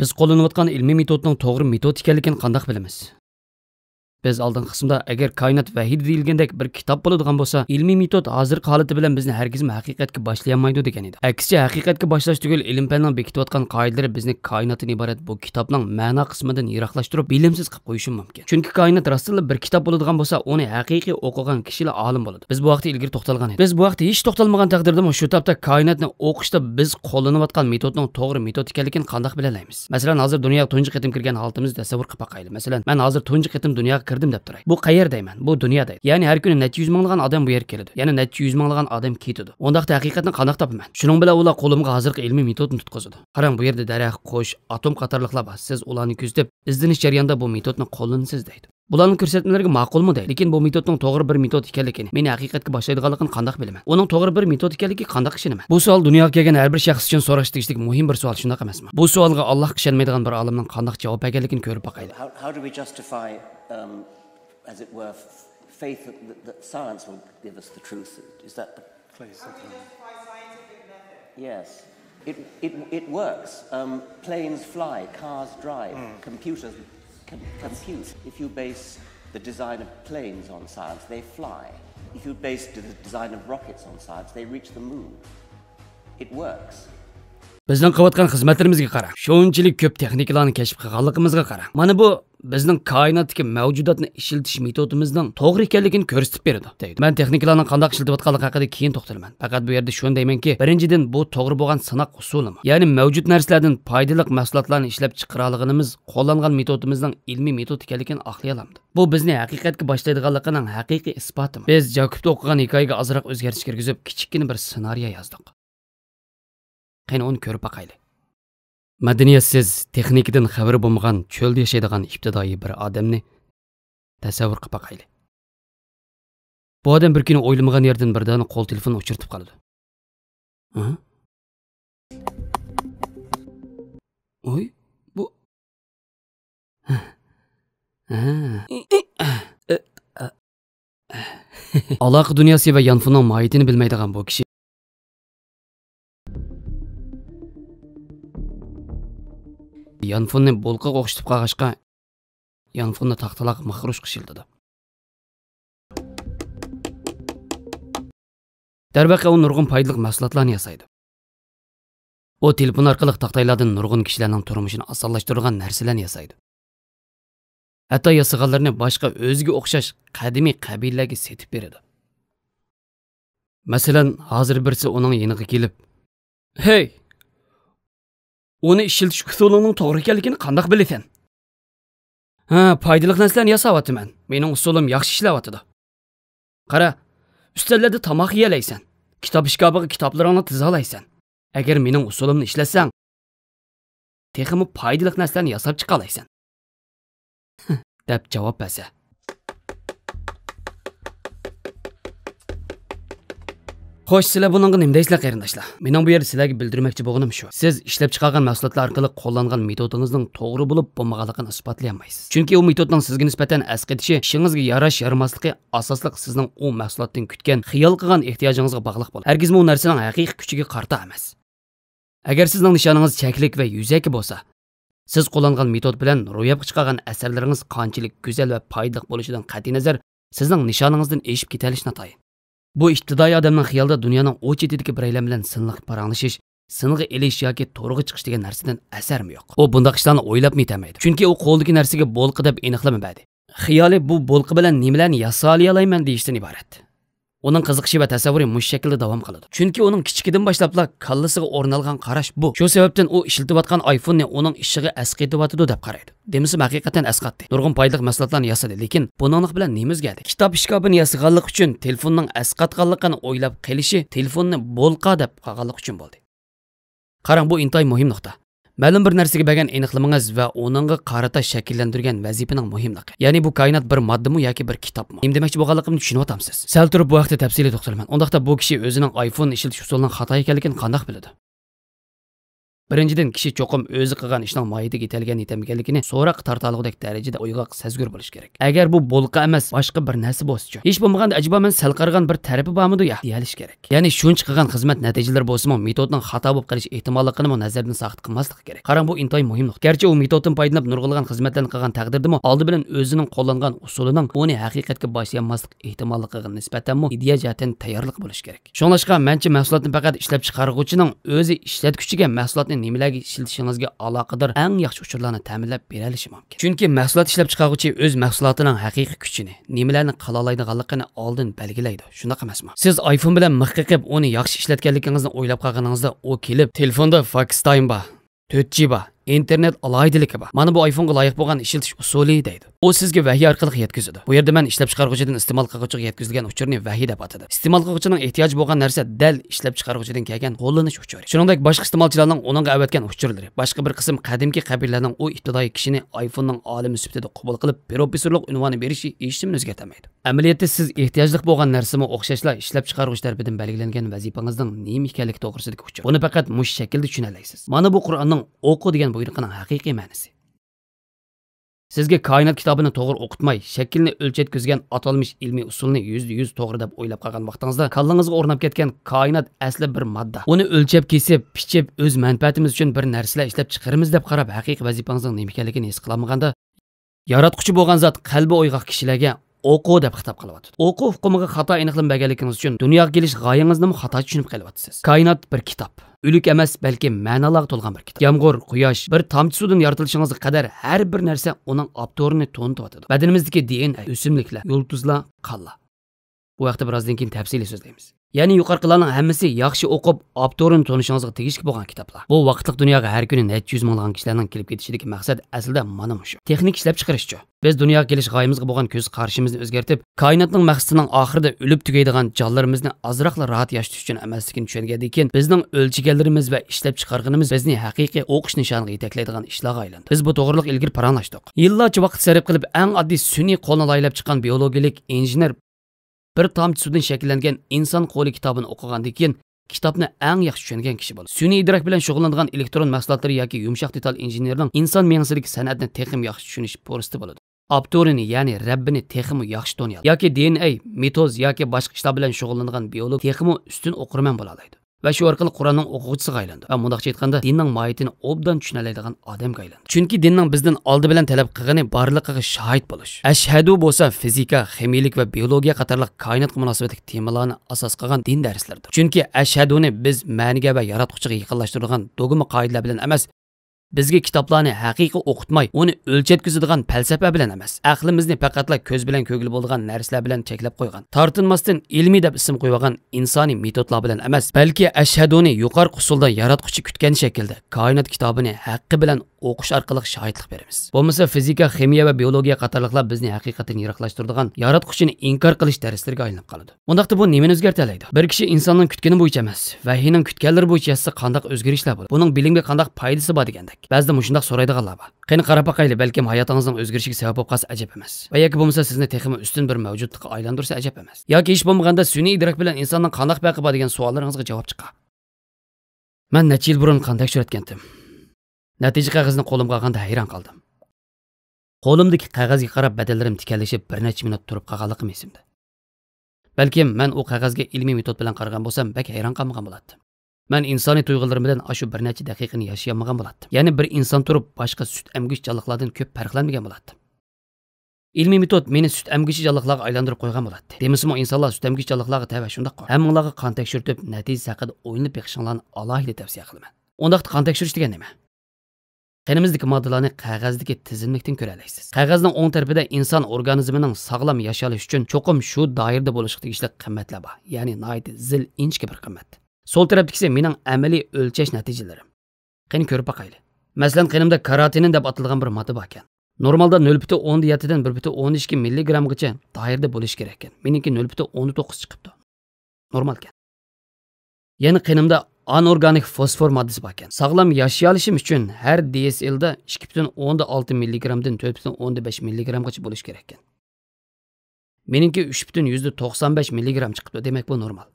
біз қолданып жатқан ілми методтың тоғры метод екенін қандақ білеміз biz oldingi qismda agar koinot vahid deyilgandek bir kitob bo'ladigan bo'lsa ilmiy metod hozirgi holati bilan bizni hargizmi haqiqatga boshlayaolmaydi degan edi aksincha haqiqatga boshlash tugul ilm fanning bekitayotgan qoidalari bizni koinotdan iborat bu kitobning ma'no qismidan yiroqlashtirib bilimsiz qilib qo'yishi mumkin chunki koinot rostilla bir kitob bo'ladigan bo'lsa uni haqiqiy o'qigan kishilar olim bo'ladi biz bu vaqtda ilgari to'xtalgan edik biz bu vaqtda hech to'xtalmagan taqdirda shu topda koinotni o'qishda biz qo'llanayotgan metodning to'g'ri metod ekanligini qandoq bilalaymiz masalan hozir dunyoga tunji qitim kirgan holatimizda tasavvur qilib boqaylik masalan man hozir tunji qitim dunyoga kirdim deb turay bu qayerdayman bu dunyoda ya'ni har kuni necha yuz minglagan odam bu yerga keladi yana necha yuz minglagan odam ketadi undaqda haqiqatni qandoq topaman shuning bilan ular qo'limga hozirgi ilmiy metodni tutqazadi qarang bu yerda daraxt qo'sh atom qatorliqlar bor siz ularni kuzatib izlanish jarayonida bu metodni qo'llanasiz deydi bularni ko'rsatmalarga ma'qulmi deydi lekin bu metodning to'g'ri bir metod ekanligini meni haqiqatga boshlaydiganligini qandoq bilaman uning to'g'ri bir metod ekanligiga qandoq ishonaman bu savol dunyoga kelgan har bir shaxs uchun so'rash tegishli muhim bir savol shundoq emasmi bu savolga alloh ishonmaydigan bir olimning qandoq javob berganligini ko'rib boqaylik um, as it were, faith that, that, that, science will give us the truth. Is that the place? Yes. It, it, it works. Um, planes fly, cars drive, mm. computers com compute. If you base the design of planes on science, they fly. If you base the design of rockets on science, they reach the moon. It works. bizning koinotdagi mavjudotni ishiltish metodimizning to'g'ri ekanligini ko'rsatib beradi deydi man texnikalarni qandoq ishlatilayotganligi haqida keyin to'xtalaman faqat bu yerda shuni deymanki birinchidan bu to'g'ri bo'lgan sinoq usuli ya'ni mavjud narsalardan foydali mahsulotlarni ishlab chiqaralig'imiz qo'llangan metodimizning ilmiy metod ekanligini oqlay olamiz bu bizni haqiqatga boshlaydiganligining haqiqiy isboti biz jakubda o'qigan hikoyaga ozroq o'zgarish kirgizib kichikkina bir ssenariy yozdik qani uni ko'rib boqaylik madaniyatsiz техникадан xabari bo'lmagan cho'lda yashaydigan ibtidoiy bir odamni tasavvur qilib boqayli bu odam bir kuni o'ylamagan yerdan birdan qo'l telefon o'chirtib qoladi oy bu aloqa dunyosi va yanfunning mohiyatini bilmaydigan bu kishi янфунны болқа оқшытып қағашқа, янфунны тақталақ мақырушқы шилдады. Дәрбәқе оң нұрғын пайдылық мәсілатланы ясайды. О телефон арқылық тақтайладың нұрғын кішілерінің тұрмышын асаллаштырған нәрселен ясайды. Әтті ясығаларыны башқа өзге оқшаш қадими қабилләге сетіп береді. Мәселен, hazır бірсі оның еніғі келіп, «Хей, uni ishiltish usulining to'g'ri ekanligini qandoq bilasan ha foydali narsalarni yasayotiman mening usulim yaxshi ishlayotidi qara ustallarda tomoq yeyalaysan kitob ishkobiga kitoblaringni tizalaysan agar mening usulimni ishlatsang texmi foydali narsalarni yasab chiqa chiqalaysan deb javob bersa xo'sh sizlar buningga nima deysizlar qarindoshlar mening bu yerda sizlarga bildirmoqchi bo'lganim shu siz ishlab chiqargan mahsulotlar orqali qo'llangan metodingizning to'g'ri bo'lib bo'lmaganligini isbotlay olmaysiz chunki u metodning sizga nisbatan asqitishi ishingizga yarash yaramasligi asosliq sizning u mahsulotdan kutgan xiyol qilgan ehtiyojingizga bog'liq bo'ladi hargiz bu narsaning haqiqiy kuchiga qarta emas agar sizning nishoningiz chaklik va yuzaki bo'lsa siz qo'llangan metod bilan ro'yobga chiqargan asarlaringiz qanchalik go'zal va foydali bo'lishidan qat'iy nazar sizning nishoningizdan eshib ketalish notayin bu ibtidoiy odamning xiyolida dunyoning o'ch chetidagi biraylar bilan sinliq paranglashish sinig'i ilish yoki to'rg'a chiqish degan narsadan asarmi yo'q u bundaq ishlarni o'ylab yetamaydi chunki u qo'ldagi narsaga bo'lqi deb aniqlamabadi xiyoli bu bo'lqi bilan nimalarni yasay olmayman deyishdan iborat uning qiziqishi va tasavvuri mush shaklda davom qiladi chunki uning kichkidan boshlabla kallasiga o'rnalgan qarash bu shu sababdan u ishlatayotgan iphoneni uning ishiga asqetyotidi deb qaraydi demisam haqiqatan asqatdi nurg'un foydali mahsulotlarni yasadi lekin bunoniq bilan nemizgadi kitob ishkobini yasaganlik uchun telefonning asqatganligini o'ylab qelishi telefonni bo'lqa deb qolganlik uchun bo'ldi qarang bu intoy muhim nuqta Мәлім бір нәрсеге бәген еніқліміңіз вә оныңғы қарата шәкілләндірген вәзипінің мұхимдық. Яғни бұл кайнат бір мадды мұ яки бір китап мұ. Емдемекші болғалықым түшініп отамсыз. Сәл тұрып бұл әқті тәпсейлі тоқтылмен. Ондақта бұл кіші өзінің iPhone ішілтіш ұсылының қата екелігін қандақ біледі. Біріншіден кіші чоқым өзі қылған ішінің майыды кетелген етемгенлігіне сорақ тарталығыдек дәрежеде ойғақ сәзгүр болыш керек. Әгер бұл болқа емес, башқа бір нәсі болсы Еш болмағанда әжіба мен сәл қарған бір тәріпі бамыды я, дейәліш керек. Яғни шүн шыққан қызмет нәтижелер болсы ма, методның хата болып қалыш ехтималлығын ма нәзірден сақыт қылмастық керек. Қарам бұл интай мұхимдық. Герче ол методтың пайдаланып нұрғылған қызметтерін қылған тәқдірді ма, алды білен өзінің қолданған ұсулының оны хақиқатқа басыянмастық ехтималлығыға нисбатан ма идея жәтен таярлық болыш керек. Шоңлашқа мәнче мәхсулатны пақат ішлеп шығарғучының өзі ішлеткүчіге мәхсулатны nimalarga ishlatishingizga aloqador eng yaxshi uchurlarni ta'minlab berilishi mumkin chunki mahsulot ishlab chiqaruvchi o'z mahsulotining haqiqiy kuchini nimalarni qila oladiganligini oldin belgilaydi shunaqa emasmi siz iphone bilan mix qilib uni yaxshi ishlatganligingizni o'ylab qolganingizda u kelib telefonda faks time bor to'rt g bor internet alohidaligi bor mana bu iphonega loyiq bo'lgan ishiltish usulü deydi u sizga vahiy orqali yetkazadi bu yerda man ishlab chiqaruvchidan iste'mol qilguvchiga yetkazilgan uchurni vahiy deb atadi iste'mol qilguvchining ehtiyoji bo'lgan narsa dal ishlab chiqaruvchidan kelgan qo'llanish uchuri shuningdek boshqa iste'molchilarning unga avatgan uchurlari Başka bir qism qadimki qabilalarning o ibtidoiy kişinin iphonening alim süptede qabul qilib professorlik unvoni berishi hech nimani o'zgartirmaydi amaliyotda siz ehtiyojli bo'lgan narsami o'xshashla ishlab chiqaruvchi tarafidan belgilangan vazifangizning nima ekanligi to'g'risidagi uchur buni faqat mush shaklda tushuna olasiz mana bu qur'onning o'qi degan degan buyruqining haqiqiy ma'nosi sizga koinot kitobini to'g'ri o'qitmay shaklni o'lchab atalmish ilmiy usulni yuzda yuz to'g'ri deb o'ylab qolgan vaqtingizda kallangizga o'rnab ketgan koinot asli bir modda uni o'lchab kesib pichib o'z manfaatimiz uchun bir narsalar ishlab chiqarmiz deb qarab haqiqiy vazifangizning nima ekanligini his qilolmaganda yaratquchi bo'lgan zot qalbi o'yg'oq kishilarga o'quv deb xitob qilyapti o'quv huqumiga xato aniqlanmaganligingiz uchun dunyoga kelish g'oyangizni xato tushunib kelyapsiz koinot bir kitob үлік емес бәлкім мәналаға толған бір кітап ямғыр құяш бір тамчы судың яртылышыңызға қадар әрбір нәрсе оның авторын тонытып жатады бәденіміздегі dna өсімдіктер жұлдызлар қалла бұл уақытта біраздан кейін тәпсилі сөйлейміз ya'ni yuqorqilarning hammasi yaxshi o'qib abtorini tanishingizga tegishli bo'lgan kitoblar bu vaqtliq dunyoga har kuni necha yuz minglagan kishilarning kelib ketishidagi maqsad aslida mana shu texnik ishlab chiqarishchi biz dunyoga kelish g'oyamizga bo'lgan ko'z qarashimizni o'zgartirib koinotning maqsadining oxirida o'lib tugaydigan jonlarimizni ozroqla rohat yashash uchun emasligini tushungandan keyin bizning o'lchaganlarimiz va ishlab chiqarganimiz bizni haqiqiy o'qish nishoniga yetaklaydigan ishlarga aylandi biz bu to'g'riliq ilgari paranlashdik yillarcha vaqt sarf qilib eng oddiy sun'iy qo'lni loylab chiqqan biologik injener bir tomchi suvdan shakllangan inson qo'li kitobini o'qigandan keyin kitobni eng yaxshi tushungan kishi bo'ladi sun'iy idrok bilan shug'ullangan elektron mahsulotlar yoki yumshoq detal injenerning inson mensilik san'atni texim yaxshi tushunish fursati bo'ladi abturini ya'ni rabbini texmi yaxshi taniyadi yoki dna mitoz yoki boshqa ishlar bilan shug'ullangan biolog texmi ustun o'qirman bo'la oladi Ve şu orqali Kur'an'ın o'quvchisiga aylandi va mundoqcha aytganda dinning mohiyatini obdan tushunaladigan Adam aylandi Çünkü dinin bizden oldi bilan talab qilgani borliqiga şahit bo'lish ashhadu bosa fizika ximiyalik va biologiya qatorliq koinotga munosabatli temalarni asas qilgan din derslerdir. Çünkü ashhaduni biz ma'niga va yaratquchiga yaqinlashtirilgan dogma qoidalar bilan emez bizga kitoblarni haqiqiy o'qitmay uni o'lchab falsafa bilan emas aqlimizni faqatla ko'z bilan ko'gilib bo'lgan narsalar bilan cheklab qo'ygan tortinmasdan ilmiy deb ism qo'yilgan insoniy metodlar bilan emas balki ashhaduni yuqori usulda yaratquchi kutgan shaklda koinot kitobini haqqi bilan o'qish orqali shohidlik beramiz bo'lmasa fizika kimya ve biologiya qatorliqlar bizni haqiqatdan yiroqlashtiradigan inkar inkor qilish darslariga aylanib qoladi undaqda bu nimani o'zgartirlaydi bir kishi insonning bu bo'yicha emas vahiyning bu bo'yicha yozsa qandaq o'zgarishlar bo'ladi Bunun bilimga kandak paydası bor degandek kerak ba'zida mushundoq so'raydiganlar bor qani qarab boqayli balkim hayotingizning o'zgarishiga sabab bo'lib qolsa ajab emas va yoki bo'lmasa sizni texmi ustun bir mavjudlikqa aylantirsa ajab emas yoki hech bo'lmaganda sun'iy idrok bilan insonning qandoq baqi bor degan savollaringizga javob chiqar man necha yil burun qanday suratgandim natija qog'ozni qo'limga olganda hayron qoldim qo'limdagi qog'ozga qarab badallarim tikanlashib bir necha minut turib qolganligim esimda balkim man u qog'ozga ilmiy metod bilan qaragan bo'lsam bak hayron qolmagan bo'lardim Mən insani duyğularımdan aşıb bir neçə dəqiqəni yaşayamağan bulatdım. Yəni bir insan turub başqa süt əmgiş canlıqlardan köp fərqlənməyən bulatdım. İlmi metod meni süt əmgiçi canlıqlara aylandırıb qoyğan bulatdı. Demismo insanlar süt əmgiç canlıqlara təvə şunda qoy. Həmmələrini qan təkşirtib nəticə haqqında oyunu bexşinlarını alayhidə tövsiyə qılaman. Onda qan təkşiriş degen nə? Qənimizdəki maddələrini kağızdakı tizimlikdən görə alırsınız. Kağızın ön tərəfində insan orqanizminin sağlam yaşayış üçün çoxum şu dairədə buluşuqda işlə qiymətlər var. Yəni nəhayət zil inçki bir qiymət. Sol tarapdakisi mening amaliy o'lchash natijalarim. Qani ko'rib boqayli. Masalan, qinimda karatinin deb atilgan bir mati bor ekan. Normalda 0.10 diyetidan 1.12 milligramgacha doirada bo'lishi kerak ekan. Meniki 0.19 chiqibdi. Normal ekan. Yana qinimda anorganik fosfor moddasi bor ekan. Sog'lom yashayolishim uchun har DSLda 2.6 milligramdan 4.5 milligramgacha bo'lishi kerak ekan. Meniki 3.95 milligram chiqibdi. Demak bu normal.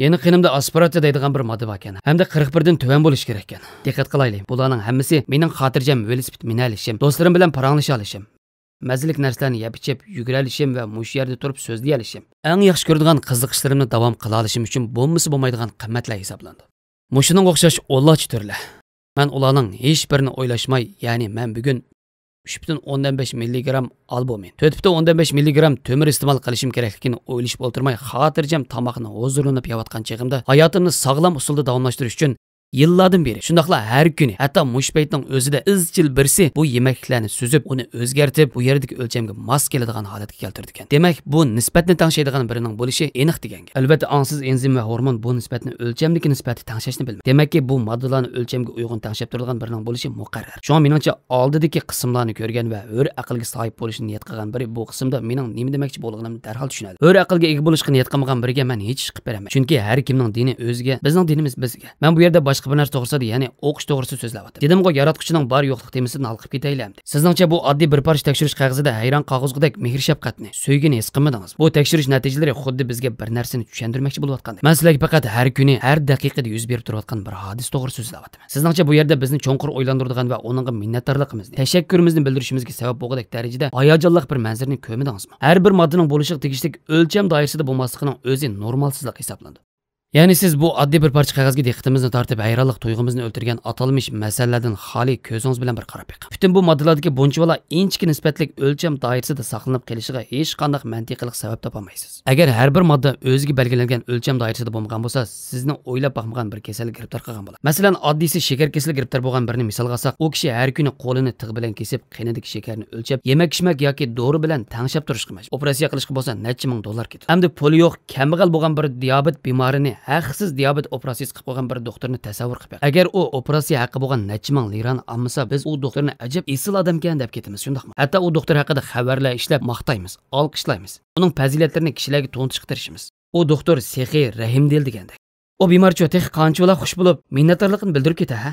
Ені қинымда аспирация дейдіған бір мады бакен. Әмді 41-ден төән болыш керек екен. Декет қылайлы. Бұланың әмісі менің қатыржам велосипед мен алышым, Достырым білен паранлыш алышым. Мәзілік нәрселерні еп ішіп, жүгіре алышым мүші мұш жерде тұрып сөзді алышым. Әң яхшы көрдіған қызықыштарымны давам қыла алышым үшін бомбасы болмайдыған қымметлер айсапланды. Мүшінің оқшаш олла түрлі. Мен оланың еш бірін ойлашмай, яғни мен бүгін uch butun o'ndan besh milligramm albumin to'rt butun o'ndan besh milligramm ko'mir iste'mol qilishim kerakligini o'ylashib o'tirmay xotirjam tomoqni huzurlanib sağlam cheg'imda hayotimni sog'lom usulda davomlashtirish uchun Yıllardan beri shundoqla har kuni hatto mushpaytning o'zida izchil birisi, bu yemeklerini süzüp onu özgertip bu yerdagi o'lchamga mos keladigan holatga keltirdi ekan. Demak, bu nisbatni tangshaydigan birining bo'lishi aniq deganga. Albatta, ongsiz enzim ve hormon bu ölçemdeki nispeti nisbati tangshashni Demek ki bu moddalarni o'lchamga uyg'un tangshab turilgan birining bo'lishi muqarrar. Shunga meningcha oldidagi qismlarni ko'rgan va o'z aqlga sahib bo'lishni niyat qilgan biri bu minan mening nima demoqchi bo'lganimni derhal tushunadi. O'z aqlga ega bo'lishga niyat qilmagan biriga men hech ish qilib beraman. Chunki har kimning dini o'ziga, bizning dinimiz bizga. Ben bu yerde başka boshqa bir narsa to'g'risida ya'ni o'qish to'g'risida so'zlayapti dedimku yaratquchining bor yo'qliq temasini alqib ketaylam sizningcha bu oddiy bir parcha tekshirish qog'ozida hayron qog'ozgudek mehr shafqatni so'ygini his qilmadingiz bu tekshirish natijalari xuddi bizga bir narsani tushuntirmoqchi bo'layotgandek man sizlarga faqat her günü her daqiqada yuz berib turayotgan bir hodis to'g'ri so'zlayaptiman sizningcha bu yerde yerda bizni cho'nqur o'ylantiradigan va unga minnatdorligimizni tashakkurimizni bildirishimizga sabab bo'lgudek darajada hayajonliq bir manzarni ko'midingizmi Her bir moddaning bo'lishiga tegishli o'lcham doirasida bo'lmasligining o'zi normalsizlik hisoblanadi ya'ni siz bu oddiy bir parcha qog'ozga diqqatimizni tortib hayronlik tuyg'umizni o'ltirgan atalmish masalalardan xoli ko'zingiz bilan bir qarab yiqing butun bu moddalardagi bunchivala inchki nisbatlik o'lcham doirasida saqlanib kelishiga hech qanday mantiqliq sabab topolmaysiz agar har bir modda o'ziga belgilangan o'lcham doirasida bo'lmagan bo'lsa sizni o'ylab boqmagan bir kasallik giribtor qilgan bo'ladi masalan oddiysi shakar kasali giribtor bo'lgan birini misolga olsak u kishi har kuni qo'lini tig' bilan kesib qinidagi shakarni o'lchab yemak ichmak yoki dori bilan tangshab turishga majbur operatsiya qilishga bo'lsa necha ming dollar ketadi hamda puli yo'q kambag'al bo'lgan bir diabet bemorini haqsiz diabet operatsiyasi qilib qo'ygan bir doktorni tasavvur qilib agar u operatsiya haqi bo'lgan necha ming lirani olmasa biz u doktorni ajab esil odamkan deb ketamiz shundoqmi hatto u doktor haqida xabarlar ishlab maqtaymiz olqishlaymiz uning fazilatlarini kishilarga to'ntishga tirishimiz u doktor sehiy rahimdil degandek u bemorcha tex qanchalar xush bo'lib minnatdorligini bildirib keta ha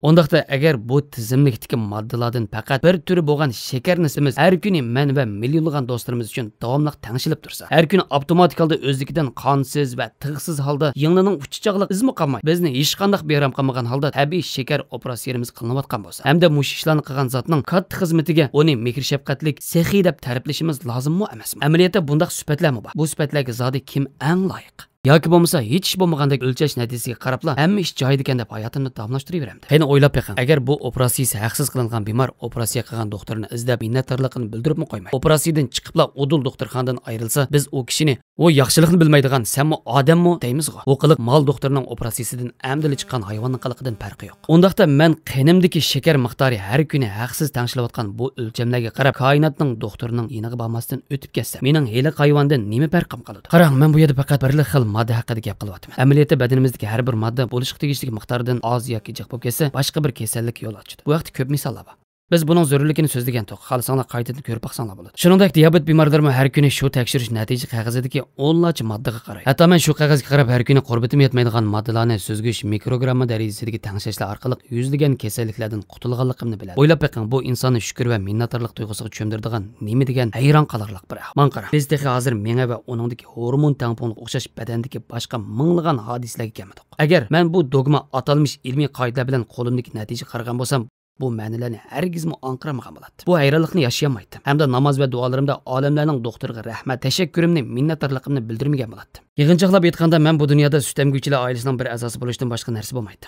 Ондақта әгер бұл тізімліктікі маддалардың пәкәт бір түрі болған шекер нісіміз әр күні мән вә миллионлаған достарымыз үшін давамлық тәңшіліп тұрса, әр күні автоматикалды өздікіден қансыз вә тұқсыз халда еңлінің ұччағылық ізмі қалмай, біздің ешқандық бейрам қалмаған халда тәбі шекер қылынып қылыныватқан болса, әмді мұшишланы қылған затның қатты қызметіге оны мекір шепқатлік сехи деп тәріплешіміз лазым мұ әмес мұ? Әмілиетте бұндақ сүпәтләмі бар. Бұл сүпәтләге зады кім әң лайық? yoki bo'lmasa hech ish bo'lmagandek o'lchash natijasiga qarabla hamma ish joyida ekan deb hayotimni davomlashtiraveraman qani o'ylab yiqing agar bu operatsiyasi haqsiz qilingan bemor operatsiya qilgan doktorni izlab minnatdorligini bildiribmi qo'ymay operatsiyadan chiqibla udul doktorxonadan ayrilsa biz u kishini u yaxshilikni bilmaydigan sanmi odammi deymizg'u bu qiliq mol doktorning operatsiyasidan amdili chiqqan hayvonning qiliqidan farqi yo'q undaqda man qenimdiki shakar miqdori har kuni haqsiz tangshilayotgan bu o'lchamlarga qarab koinotning doktorining yiniga bormasdan o'tib ketsa mening heli hayvondan nima farqim qoladi qarang man bu yerda faqat bir xil modda haqida gap qilyapman amaliyotda badanimizdagi har bir modda bo'lishga tegishli miqdordan oz yoki jiq bo'lib ketsa boshqa bir kasallik yo'l ochadi bu vaqtda ko'p misollar bor biz buning zarurligini so'zlagandik xohlasanlar qaytadan ko'rib boqsanglar bo'ladi shuningdek diabet bemorlarmi har kuni shu tekshirish natija qog'ozidagi o'nlacha moddaga qaraydi hatto men shu qog'ozga qarab har kuni qurbitim yetmaydigan moddalarni suzgish mikrogramma darajasidagi tangshashlar orqali yuzlagan kasalliklardan qutulganligimni biladi o'ylab boqing bu insonni shukur va minnatdorlik tuyg'usiga cho'mdirdigan nima degan hayron qolarliq bir ahmon qara biz texi hozir menga va uningdagi hormon tamponga o'xshash badandagi boshqa minglagan hodisalarga kelmadik agar men bu dogma atalmish ilmiy qoida bilan qo'limdagi natijaga qaragan bo'lsam bu ma'nilarni hargizmi anqiramagan bo'ladi bu hayronlikni yashayamaydi hamda namoz va duolarimda olamlarning doktoriga rahmat tashakkurimni minnatdorligimni bildirmagan bo'ladi yig'inchoqlab aytganda man bu dunyoda sutamguvchilar oilasining bir a'zosi bo'lishdan boshqa narsa bo'lmaydi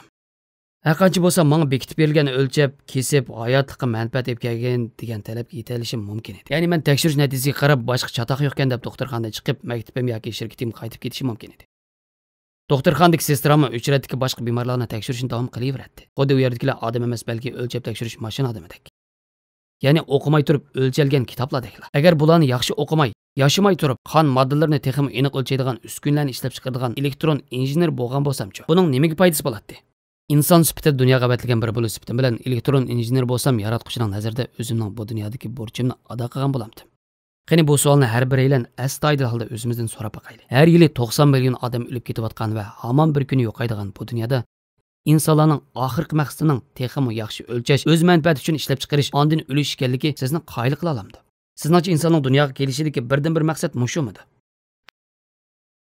har bo'lsa manga bekitib berilgan o'lchab kesib hayotliqqa manfaat olib degan talabga yetalishim mumkin edi ya'ni man tekshirish natijasiga qarab boshqa chatoq yo'q ekan deb doktorxonadan chiqib maktabim yoki shirkitim qaytib ketishim mumkin edi Doktorxonadagi sestrami uchratdagi boshqa bemorlarni tekshirishni davom qilaveradi. Xuddi u yerdagilar odam emas, balki o'lchab tekshirish mashina odamidek. Ya'ni o'qimay turib o'lchalgan kitoblardeklar. Agar bularni yaxshi o'qimay, yashamay turib qon moddalarini texim aniq o'lchaydigan uskunalarni ishlab chiqaradigan elektron injener bo'lgan bo'lsamchi, buning nimaga foydasi bo'ladi? inson sifatida dunyoga avatilgan bir bo'lim sifatim bilan elektron injener bo'lsam yaratquchining nazarida o'zimning bu dunyodagi burchimni ado qilgan bo'lamdim qani bu savolni har biraylan astoydil holda o'zimizdan so'rab boqaylik har yili to'qson million odam o'lib ketayotgan va hamon bir kuni yo'qaydigan bu dunyoda insonlarning oxirgi maqsadining texmu yaxshi o'lchash o'z manfaati uchun ishlab chiqarish ondin o'lish ekanligi sizni qoyil qila olamdi sizningcha insonning dunyoga kelishidagi birdan bir maqsad mushumidi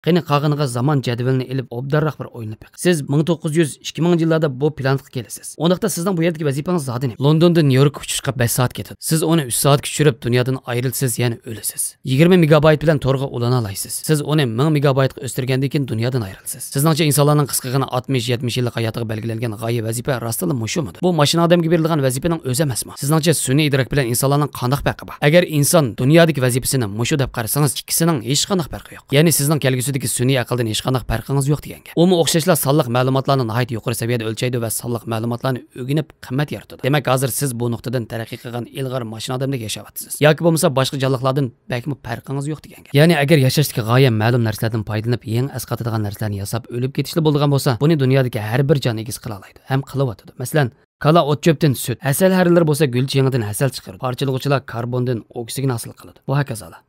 Қені қағыныға заман жәдівеліні еліп обдаррақ бір ойыны пек. Сіз 1900-2000 жылларда бұл планқы келесіз. Ондақта сіздің бұл ердегі вәзипаңыз зады не? Лондондан Нью-Йорк ұшышқа 5 саат кетеді. Сіз оны 3 саат күшіріп, дүниядан айрылсыз, яғни өлесіз. 20 мегабайт білән торға улана алайсыз. Сіз оны 1000 мегабайтқа өстіргенде кейін дүниядан айрылсыз. Сізніңше инсанларның қысқығына 60-70 жылдық hayatыға белгіленген ғайы вәзипе растылы мұшымыды? Бұл машина адамға берілген вәзипенің өзі емес ма? Сізніңше сүні идрак білән инсанларның қандық бәқі ба? Әгер инсан дүниядық вәзипесінің мұшу деп қарасаңыз, ikisinin hech qanday farqi yo'q. Ya'ni sizning kelgusi ko'chadagi sun'iy aqldan hech qanaqa farqingiz yo'q degan gap umi o'xshashlar sonliq ma'lumotlarni nihoyat yuqori saviyada o'lchaydi va sonliq ma'lumotlarni o'rganib qimmat yaratadi demak hozir siz bu nuqtadan taraqqiy qilgan ilg'or mashina odamdek yashayapsiz yoki bo'lmasa boshqa jonliqlardan balkim farqingiz yo'q degan gap ya'ni agar yashashdagi g'oya ma'lum narsalardan foydalanib eng asqatadigan narsalarni yasab o'lib ketishli bo'lgan bo'lsa buni dunyodagi har bir jon egiz qila oladi ham qilyotadi masalan Kala ot çöpten süt, əsəl hərlər bolsa gül çiğnidən əsəl çıxır. Parçalıqçılar karbondan oksigen hasil qılır. Bu hakazalar.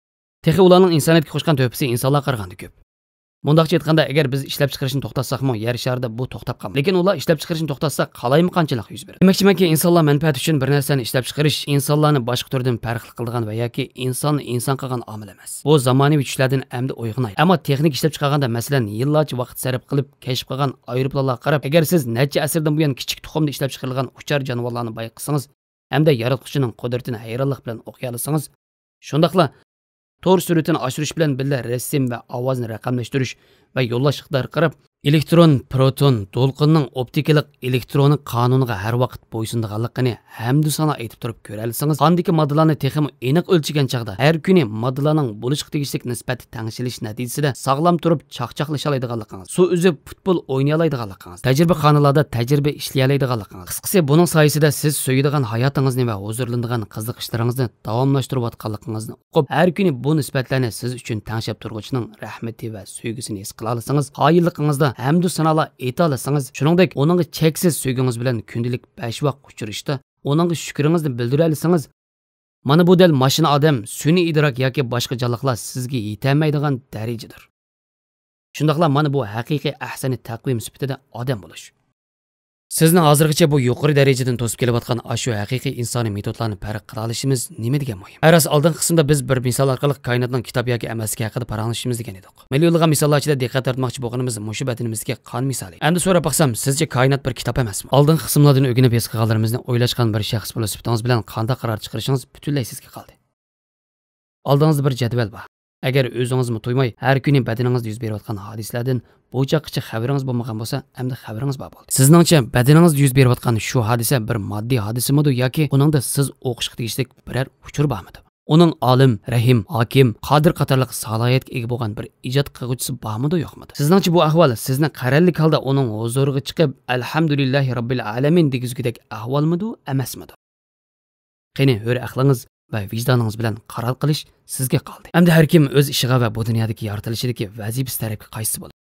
Texi ulanın insaniyyətə qoşqan töhfəsi insanlar qarğanda köp. мындакча айтканда эгер биз иштеп чыгарышны токтотсакмы яр шаарда бу токтоп калмайт лекин улар иштеп чыгарышны токтотсак калаймы канчалык жүз берет демекчимэнки инсонлар манфаат үчүн бир нерсени иштеп чыгарыш инсонларны башка түрдөн фаркли кылдыган ва яки инсонну инсан қылған амил емес бу заманеви түшүлөрдөн эмди ойгонайт амма техника ішлеп чыгарганда маселен йылларча уақыт сарп қылып кешіп қалған айропланга карап егер сіз нече асрдан буян кичик тукумда ішлеп шығарылған учар жаныбарларны байкасаңыз hamda yaratquchining qudratini hayronlik bilan o'qiy olsangiz shundoqla to'r suratini oshirish bilan birga rasm va ovozni raqamlashtirish va yo'llash электрон протон толқынның оптикалық электроны қануныға әр уақыт бойсындығанлығыны һәмді сана айтып тұрып көре алсаңыз қандегі маддаларны техім энық өлшеген чағда әр күні маддаларның болышқа тегішлік нисбәті таңшилиш нәтижесінде сағлам тұрып чақчақлаша алайдығанлығыңыз су үзіп футбол ойнай алайдығанлығыңыз тәжірибе қаналада тәжірибе ішлей алайдығанлығыңыз қысқасы бұның сайысында сіз сөйдіған hayatыңызны ва huzurlanған qiziqishlaringizni davomlashtirib отқанлығыңызды ұқып әр күні бұл нисбәтләрне сіз үшін таңшап тұрғышының рахметі ва сөйгісін ес қыла алсаңыз қайыллығыңызда әмді санала ете алсаңыз шыныңдек оныңғы чексіз сөйгіңіз білен күнділік вақ құшырышты оныңғы шүкіріңізді білдір әлісіңіз маны бұ дәл машина адам сүні идрак яке башқы жалықла сізге етәмейдіған дәрежедір шындақла маны бұ әқиқи әхсәні тәқвим мүсіптеді адам болыш sizni hozirgacha bu yuqori darajadan to'sib kelayotgan ashu haqiqiy insoniy metodlarni farq qila olishimiz nima degan muhim aras oldin qismda biz bir misol orqali koinotning kitob yoki amaski haqida paranglashimiz degan edik millionlagan misollar ichida diqqat tortmoqchi bo'lganimiz mushu batinimizga qon misoli endi so'rab baqsam sizcha koinot bir kitob emasmi oldin qismlardan o'rganib his qilganlarimizni o'ylashgan bir shaxs bo'lib sifatingiz bilan qanday qaror chiqarishingiz butunlay sizga qoldi oldingizda bir jadval bor Әгәр өзіңізме тоймай, әр күні бәдініңізді жүз беріп жатқан хадислерден бұл болмаған болса, әмді хабарыңыз ба болды. Сізніңше бәденіңізді жүз беріп жатқан шу хадисе бір мадди хадисе мұды, яки оныңда сіз оқышқы тиіштік бірәр ұшыр бармыды. Оның алым, рәхим, хаким, қадыр қатарлық салаятқа ие болған бір ижад қылғычысы бамыды жоқмыды? Сізніңше бұл ахвал сізні қараллық қалда оның озорға шығып, "Алхамдулиллахи роббил аламин" дегізгідек ахвалмыды, әмәсміді? Қені өр ақлыңыз va vijdoningiz bilan qaror qilish sizga qoldi hamda har kim o'z ishiga va bu dunyodagi yoritilishidagi vazifasi tarafı qaysi bo'ladi